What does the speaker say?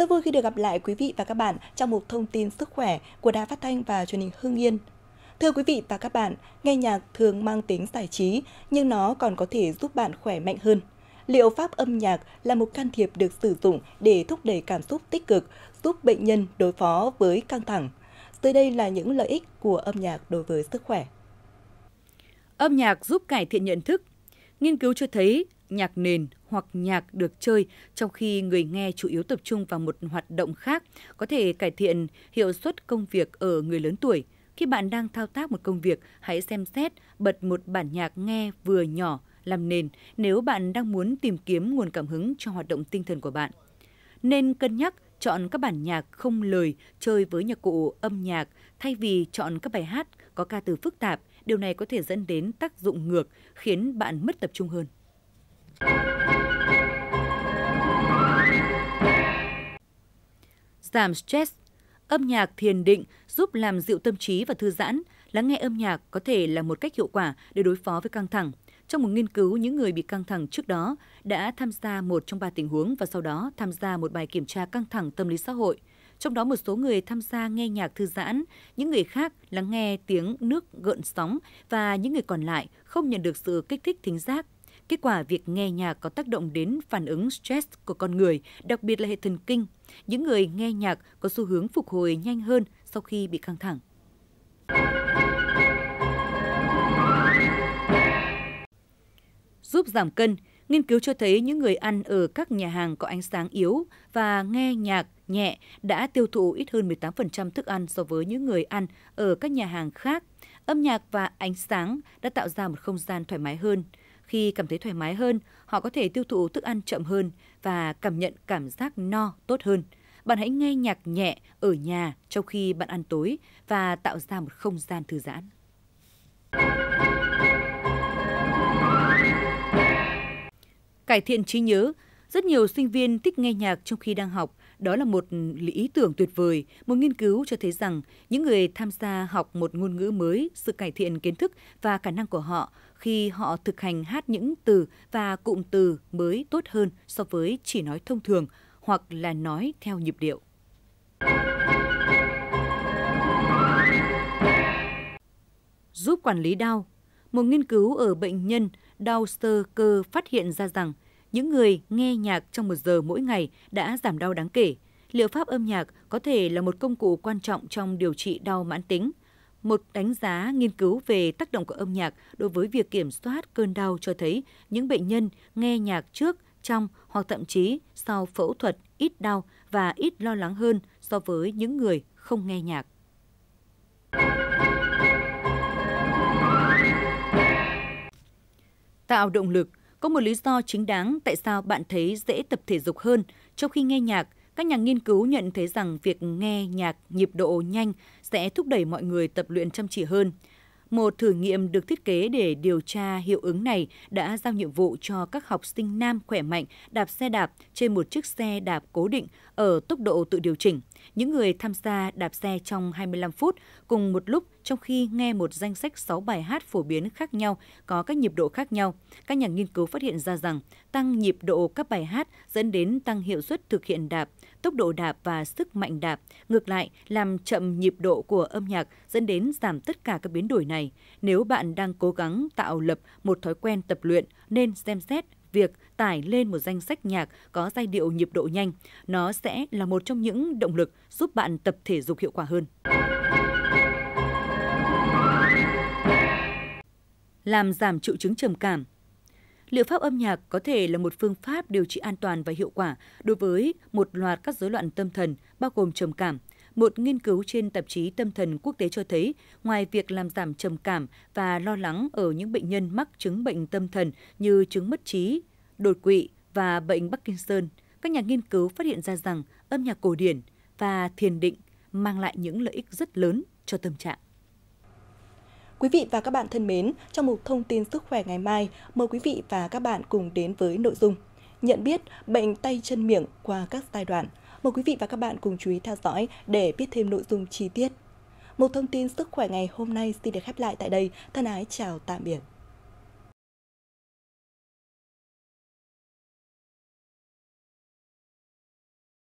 Rất vui khi được gặp lại quý vị và các bạn trong một thông tin sức khỏe của Đài Phát Thanh và Truyền hình Hưng Yên. Thưa quý vị và các bạn, nghe nhạc thường mang tính giải trí, nhưng nó còn có thể giúp bạn khỏe mạnh hơn. Liệu pháp âm nhạc là một can thiệp được sử dụng để thúc đẩy cảm xúc tích cực, giúp bệnh nhân đối phó với căng thẳng. Dưới đây là những lợi ích của âm nhạc đối với sức khỏe. Âm nhạc giúp cải thiện nhận thức. Nghiên cứu cho thấy nhạc nền hoặc nhạc được chơi trong khi người nghe chủ yếu tập trung vào một hoạt động khác có thể cải thiện hiệu suất công việc ở người lớn tuổi. Khi bạn đang thao tác một công việc, hãy xem xét bật một bản nhạc nghe vừa nhỏ làm nền nếu bạn đang muốn tìm kiếm nguồn cảm hứng cho hoạt động tinh thần của bạn. Nên cân nhắc chọn các bản nhạc không lời chơi với nhạc cụ âm nhạc thay vì chọn các bài hát có ca từ phức tạp, điều này có thể dẫn đến tác dụng ngược khiến bạn mất tập trung hơn. Giảm stress, âm nhạc thiền định giúp làm dịu tâm trí và thư giãn. Lắng nghe âm nhạc có thể là một cách hiệu quả để đối phó với căng thẳng. Trong một nghiên cứu, những người bị căng thẳng trước đó đã tham gia một trong ba tình huống và sau đó tham gia một bài kiểm tra căng thẳng tâm lý xã hội. Trong đó một số người tham gia nghe nhạc thư giãn, những người khác lắng nghe tiếng nước gợn sóng và những người còn lại không nhận được sự kích thích thính giác Kết quả, việc nghe nhạc có tác động đến phản ứng stress của con người, đặc biệt là hệ thần kinh. Những người nghe nhạc có xu hướng phục hồi nhanh hơn sau khi bị căng thẳng. Giúp giảm cân, nghiên cứu cho thấy những người ăn ở các nhà hàng có ánh sáng yếu và nghe nhạc nhẹ đã tiêu thụ ít hơn 18% thức ăn so với những người ăn ở các nhà hàng khác. Âm nhạc và ánh sáng đã tạo ra một không gian thoải mái hơn. Khi cảm thấy thoải mái hơn, họ có thể tiêu thụ thức ăn chậm hơn và cảm nhận cảm giác no tốt hơn. Bạn hãy nghe nhạc nhẹ ở nhà trong khi bạn ăn tối và tạo ra một không gian thư giãn. Cải thiện trí nhớ rất nhiều sinh viên thích nghe nhạc trong khi đang học. Đó là một ý tưởng tuyệt vời. Một nghiên cứu cho thấy rằng những người tham gia học một ngôn ngữ mới, sự cải thiện kiến thức và khả năng của họ khi họ thực hành hát những từ và cụm từ mới tốt hơn so với chỉ nói thông thường hoặc là nói theo nhịp điệu. Giúp quản lý đau Một nghiên cứu ở bệnh nhân đau sơ cơ phát hiện ra rằng những người nghe nhạc trong một giờ mỗi ngày đã giảm đau đáng kể. Liệu pháp âm nhạc có thể là một công cụ quan trọng trong điều trị đau mãn tính. Một đánh giá nghiên cứu về tác động của âm nhạc đối với việc kiểm soát cơn đau cho thấy những bệnh nhân nghe nhạc trước, trong hoặc thậm chí sau phẫu thuật ít đau và ít lo lắng hơn so với những người không nghe nhạc. Tạo động lực có một lý do chính đáng tại sao bạn thấy dễ tập thể dục hơn trong khi nghe nhạc – các nhà nghiên cứu nhận thấy rằng việc nghe nhạc nhịp độ nhanh sẽ thúc đẩy mọi người tập luyện chăm chỉ hơn. Một thử nghiệm được thiết kế để điều tra hiệu ứng này đã giao nhiệm vụ cho các học sinh nam khỏe mạnh đạp xe đạp trên một chiếc xe đạp cố định ở tốc độ tự điều chỉnh. Những người tham gia đạp xe trong 25 phút cùng một lúc trong khi nghe một danh sách 6 bài hát phổ biến khác nhau có các nhịp độ khác nhau. Các nhà nghiên cứu phát hiện ra rằng tăng nhịp độ các bài hát dẫn đến tăng hiệu suất thực hiện đạp, tốc độ đạp và sức mạnh đạp. Ngược lại, làm chậm nhịp độ của âm nhạc dẫn đến giảm tất cả các biến đổi này. Nếu bạn đang cố gắng tạo lập một thói quen tập luyện nên xem xét việc tải lên một danh sách nhạc có giai điệu nhịp độ nhanh. Nó sẽ là một trong những động lực giúp bạn tập thể dục hiệu quả hơn. Làm giảm triệu chứng trầm cảm liệu pháp âm nhạc có thể là một phương pháp điều trị an toàn và hiệu quả đối với một loạt các rối loạn tâm thần bao gồm trầm cảm, một nghiên cứu trên tạp chí Tâm thần Quốc tế cho thấy, ngoài việc làm giảm trầm cảm và lo lắng ở những bệnh nhân mắc chứng bệnh tâm thần như chứng mất trí, đột quỵ và bệnh Parkinson, các nhà nghiên cứu phát hiện ra rằng âm nhạc cổ điển và thiền định mang lại những lợi ích rất lớn cho tâm trạng. Quý vị và các bạn thân mến, trong mục thông tin sức khỏe ngày mai, mời quý vị và các bạn cùng đến với nội dung nhận biết bệnh tay chân miệng qua các giai đoạn – Mời quý vị và các bạn cùng chú ý theo dõi để biết thêm nội dung chi tiết. Một thông tin sức khỏe ngày hôm nay xin được khép lại tại đây. Thân ái chào tạm biệt.